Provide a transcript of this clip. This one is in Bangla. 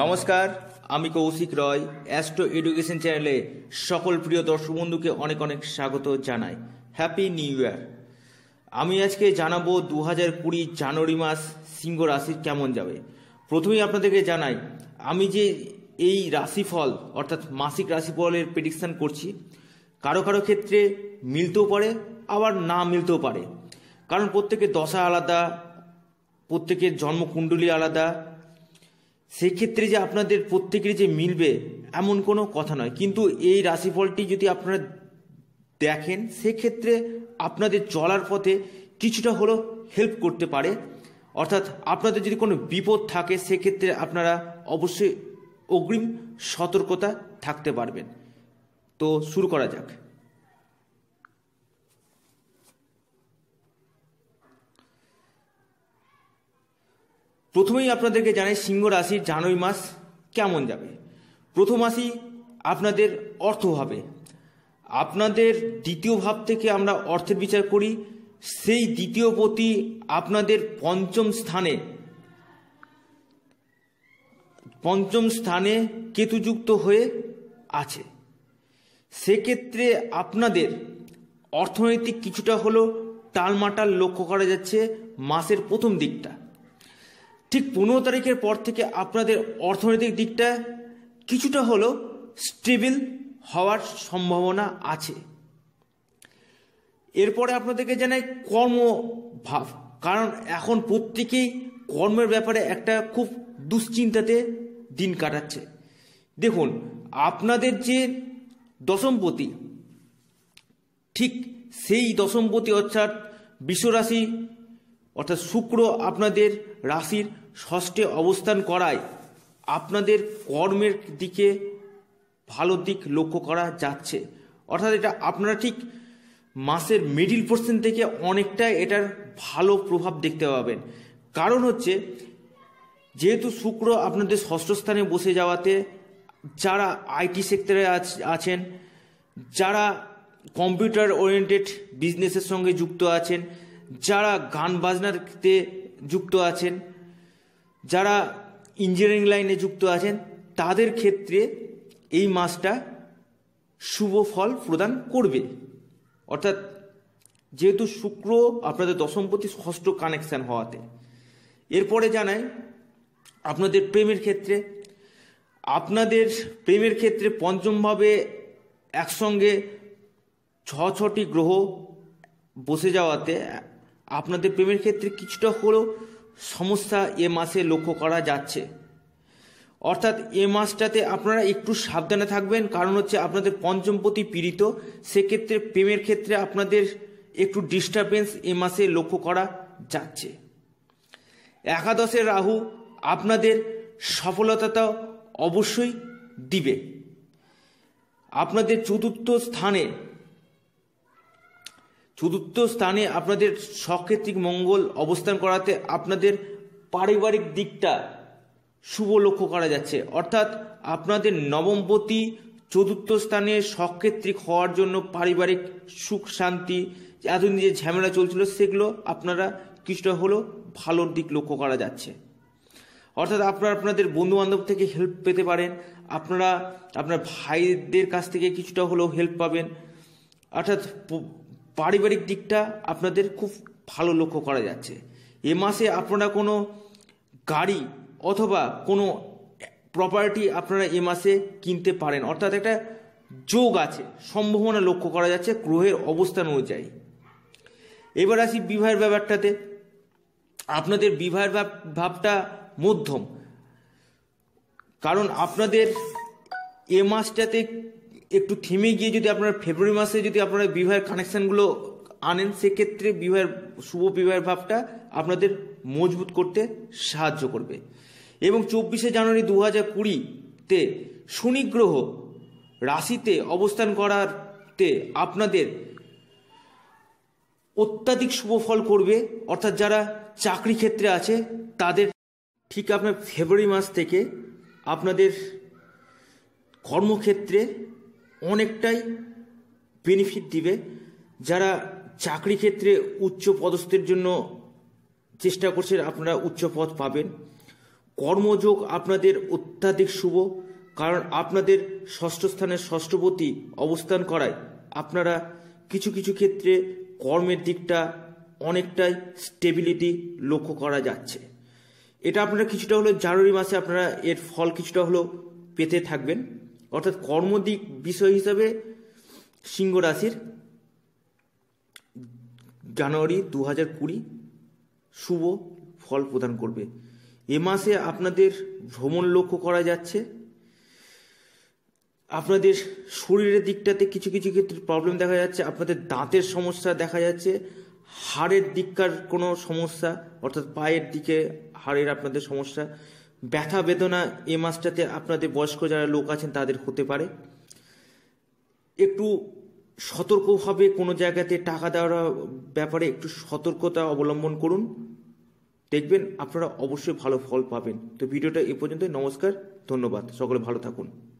নমস্কার আমি কৌশিক রয় অ্যাস্ট্রো এডুকেশন চ্যানেলে সকল প্রিয় দর্শক বন্ধুকে অনেক অনেক স্বাগত জানাই হ্যাপি নিউ ইয়ার আমি আজকে জানাবো দু হাজার কুড়ি জানুয়ারি মাস সিংহ রাশির কেমন যাবে প্রথমেই আপনাদেরকে জানাই আমি যে এই রাশিফল অর্থাৎ মাসিক রাশিফলের প্রেডিকশান করছি কারো কারো ক্ষেত্রে মিলতেও পারে আবার না মিলতেও পারে কারণ প্রত্যেকের দশা আলাদা প্রত্যেকের জন্মকুণ্ডলী আলাদা সেক্ষেত্রে যে আপনাদের প্রত্যেকেরই যে মিলবে এমন কোনো কথা নয় কিন্তু এই রাশিফলটি যদি আপনারা দেখেন সেক্ষেত্রে আপনাদের চলার পথে কিছুটা হলেও হেল্প করতে পারে অর্থাৎ আপনাদের যদি কোনো বিপদ থাকে সেক্ষেত্রে আপনারা অবশ্যই অগ্রিম সতর্কতা থাকতে পারবেন তো শুরু করা যাক প্রথমেই আপনাদেরকে জানাই সিংহ রাশির জানুয়ারি মাস কেমন যাবে প্রথম আসি আপনাদের অর্থ হবে আপনাদের দ্বিতীয় ভাব থেকে আমরা অর্থের বিচার করি সেই দ্বিতীয় প্রতি আপনাদের পঞ্চম স্থানে পঞ্চম স্থানে কেতুযুক্ত হয়ে আছে সেক্ষেত্রে আপনাদের অর্থনৈতিক কিছুটা হলো টালমাটাল লক্ষ্য করা যাচ্ছে মাসের প্রথম দিকটা ঠিক পনেরো তারিখের পর থেকে আপনাদের অর্থনৈতিক দিকটা কিছুটা হলো স্টেবল হওয়ার সম্ভাবনা আছে এরপরে আপনাদেরকে জানাই কর্মভাব কারণ এখন প্রত্যেকেই কর্মের ব্যাপারে একটা খুব দুশ্চিন্তাতে দিন কাটাচ্ছে দেখুন আপনাদের যে দশমপতি ঠিক সেই দশমপতি অর্থাৎ বিশ্বরাশি অর্থাৎ শুক্র আপনাদের রাশির ষষ্ঠে অবস্থান করায় আপনাদের কর্মের দিকে ভালো দিক লক্ষ্য করা যাচ্ছে অর্থাৎ এটা আপনারা ঠিক মাসের মিডিল পোর্শন থেকে অনেকটা এটার ভালো প্রভাব দেখতে পাবেন কারণ হচ্ছে যেহেতু শুক্র আপনাদের ষষ্ঠ স্থানে বসে যাওয়াতে যারা আইটি সেক্টরে আছেন যারা কম্পিউটার ওরিয়েন্টেড বিজনেসের সঙ্গে যুক্ত আছেন যারা গান বাজনাতে যুক্ত আছেন যারা ইঞ্জিনিয়ারিং লাইনে যুক্ত আছেন তাদের ক্ষেত্রে এই মাসটা শুভ ফল প্রদান করবে অর্থাৎ যেহেতু শুক্র আপনাদের দশমপতি ষষ্ঠ কানেকশান হওয়াতে এরপরে জানাই আপনাদের প্রেমের ক্ষেত্রে আপনাদের প্রেমের ক্ষেত্রে পঞ্চমভাবে একসঙ্গে ছ ছটি গ্রহ বসে যাওয়াতে আপনাদের প্রেমের ক্ষেত্রে কিছুটা হলেও সমস্যা এ মাসে লক্ষ্য করা যাচ্ছে অর্থাৎ এ মাসটাতে আপনারা একটু সাবধানে থাকবেন কারণ হচ্ছে আপনাদের পঞ্চমপতি পীড়িত সেক্ষেত্রে প্রেমের ক্ষেত্রে আপনাদের একটু ডিস্টারবেন্স এ মাসে লক্ষ্য করা যাচ্ছে একাদশে রাহু আপনাদের সফলতাটা অবশ্যই দিবে আপনাদের চতুর্থ স্থানে চতুর্থ স্থানে আপনাদের সকৃতিক মঙ্গল অবস্থান করাতে আপনাদের পারিবারিক দিকটা শুভ লক্ষ্য করা যাচ্ছে অর্থাৎ আপনাদের নবমপতি চতুর্থ স্থানে সক্ষেত্রিক হওয়ার জন্য পারিবারিক সুখ শান্তি এতদিন যে ঝামেলা চলছিল সেগুলো আপনারা কিছুটা হলেও ভালোর দিক লক্ষ্য করা যাচ্ছে অর্থাৎ আপনারা আপনাদের বন্ধু বান্ধব থেকে হেল্প পেতে পারেন আপনারা আপনার ভাইদের কাছ থেকে কিছুটা হলেও হেল্প পাবেন অর্থাৎ পারিবারিক দিকটা আপনাদের খুব ভালো লক্ষ্য করা যাচ্ছে এ মাসে আপনারা কোনো গাড়ি অথবা কোনো প্রপার্টি আপনারা এ মাসে কিনতে পারেন অর্থাৎ একটা যোগ আছে সম্ভাবনা লক্ষ্য করা যাচ্ছে গ্রহের অবস্থান অনুযায়ী এবার আসি বিবাহের ব্যাপারটাতে আপনাদের বিবাহের ভাবটা মধ্যম কারণ আপনাদের এ মাসটাতে একটু থেমে গিয়ে যদি আপনারা ফেব্রুয়ারি মাসে যদি আপনারা বিবাহের কানেকশানগুলো আনেন সেক্ষেত্রে বিবাহের শুভ বিবাহের ভাবটা আপনাদের মজবুত করতে সাহায্য করবে এবং চব্বিশে জানুয়ারি দু হাজার কুড়িতে শনিগ্রহ রাশিতে অবস্থান করাতে আপনাদের অত্যাধিক শুভ ফল করবে অর্থাৎ যারা চাকরি ক্ষেত্রে আছে তাদের ঠিক আপনার ফেব্রুয়ারি মাস থেকে আপনাদের কর্মক্ষেত্রে অনেকটাই বেনিফিট দিবে যারা চাকরি ক্ষেত্রে উচ্চ পদস্থের জন্য চেষ্টা করছেন আপনারা উচ্চ পদ পাবেন কর্মযোগ আপনাদের অত্যাধিক শুভ কারণ আপনাদের ষষ্ঠ স্থানের ষষ্ঠপতি অবস্থান করায় আপনারা কিছু কিছু ক্ষেত্রে কর্মের দিকটা অনেকটাই স্টেবিলিটি লক্ষ্য করা যাচ্ছে এটা আপনারা কিছুটা হলো জানুয়ারি মাসে আপনারা এর ফল কিছুটা হলো পেতে থাকবেন অর্থাৎ কর্মদিক বিষয় হিসাবে সিংহ রাশির জানুয়ারি দু হাজার কুড়ি শুভ ফল প্রদান করবে এ মাসে আপনাদের ভ্রমণ লক্ষ্য করা যাচ্ছে আপনাদের শরীরের দিকটাতে কিছু কিছু ক্ষেত্রে প্রবলেম দেখা যাচ্ছে আপনাদের দাঁতের সমস্যা দেখা যাচ্ছে হাড়ের দিককার কোনো সমস্যা অর্থাৎ পায়ের দিকে হাড়ের আপনাদের সমস্যা ব্যথা বেদনা এ মাসটাতে আপনাদের বয়স্ক যারা লোক আছেন তাদের হতে পারে একটু সতর্কভাবে কোনো জায়গাতে টাকা দেওয়ার ব্যাপারে একটু সতর্কতা অবলম্বন করুন দেখবেন আপনারা অবশ্যই ভালো ফল পাবেন তো ভিডিওটা এ পর্যন্ত নমস্কার ধন্যবাদ সকলে ভালো থাকুন